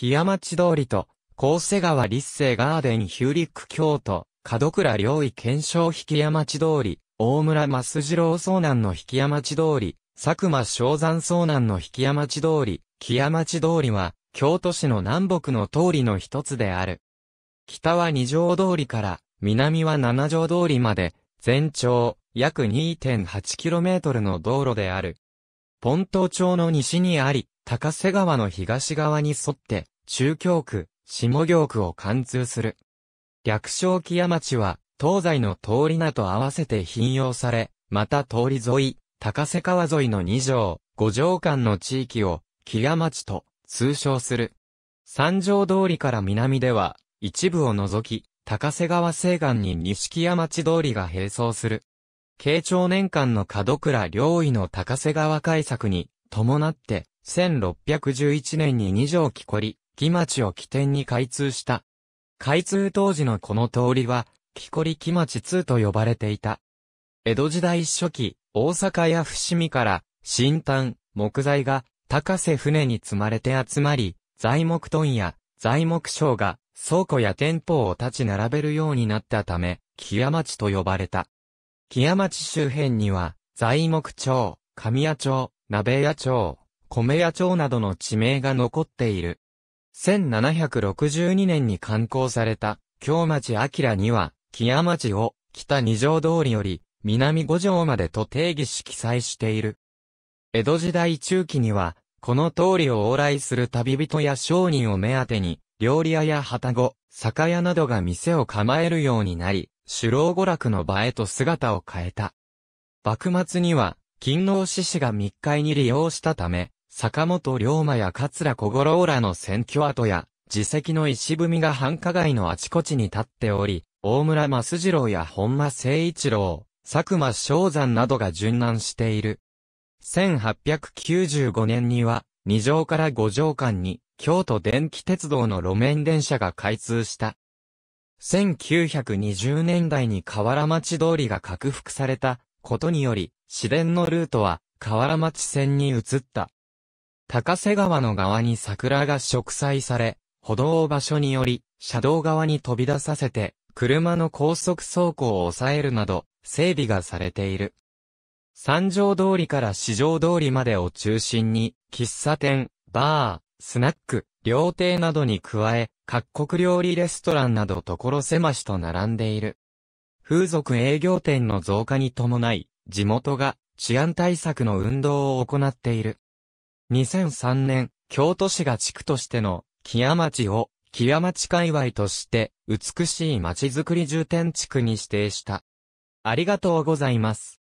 木屋町通りと、高瀬川立世ガーデンヒューリック京都、門倉良域検証引山町通り、大村増次郎遭難の引山町通り、佐久間昭山遭難の引山町通り、木屋町通りは、京都市の南北の通りの一つである。北は二条通りから、南は七条通りまで、全長約 2.8km の道路である。ント町の西にあり、高瀬川の東側に沿って、中京区、下京区を貫通する。略称木屋町は、東西の通り名と合わせて引用され、また通り沿い、高瀬川沿いの2条、5条間の地域を、木屋町と通称する。三条通りから南では、一部を除き、高瀬川西岸に西木屋町通りが並走する。慶長年間の門倉領位の高瀬川改作に、伴って、1611年に二条木こり、木町を起点に開通した。開通当時のこの通りは、木こり木町2と呼ばれていた。江戸時代初期、大阪や伏見から、新炭、木材が、高瀬船に積まれて集まり、材木問や材木商が倉庫や店舗を立ち並べるようになったため、木屋町と呼ばれた。木屋町周辺には、材木町、神谷町、鍋屋町、米屋町などの地名が残っている。1762年に刊行された、京町明には、木屋町を、北二条通りより、南五条までと定義し記載している。江戸時代中期には、この通りを往来する旅人や商人を目当てに、料理屋や旗子、酒屋などが店を構えるようになり、首老娯楽の場へと姿を変えた。幕末には、勤王志士が密会に利用したため、坂本龍馬や桂小五郎らの選挙跡や、自責の石踏みが繁華街のあちこちに立っており、大村増次郎や本間誠一郎、佐久間昭山などが殉難している。1895年には、二条から五条間に、京都電気鉄道の路面電車が開通した。1920年代に河原町通りが拡幅されたことにより、市電のルートは、河原町線に移った。高瀬川の側に桜が植栽され、歩道を場所により、車道側に飛び出させて、車の高速走行を抑えるなど、整備がされている。三条通りから四条通りまでを中心に、喫茶店、バー、スナック、料亭などに加え、各国料理レストランなど所狭しと並んでいる。風俗営業店の増加に伴い、地元が治安対策の運動を行っている。2003年、京都市が地区としての、木屋町を、木屋町界隈として、美しい町づくり重点地区に指定した。ありがとうございます。